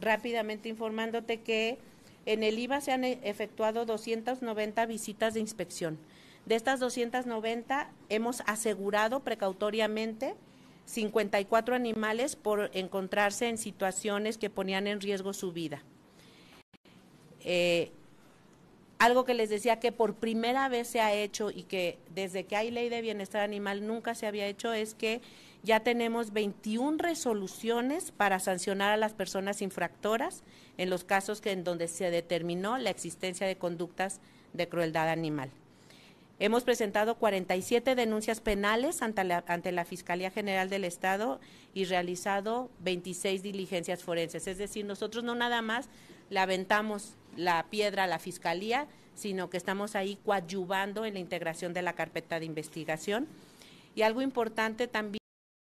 rápidamente informándote que en el IVA se han e, efectuado 290 visitas de inspección. De estas 290 hemos asegurado precautoriamente 54 animales por encontrarse en situaciones que ponían en riesgo su vida. Eh, algo que les decía que por primera vez se ha hecho y que desde que hay ley de bienestar animal nunca se había hecho es que ya tenemos 21 resoluciones para sancionar a las personas infractoras en los casos que en donde se determinó la existencia de conductas de crueldad animal. Hemos presentado 47 denuncias penales ante la, Fiscalía General del Estado y realizado 26 diligencias forenses. Es decir, nosotros no nada más la aventamos la piedra a la fiscalía, sino que estamos ahí coadyuvando en la integración de la carpeta de investigación. Y algo importante también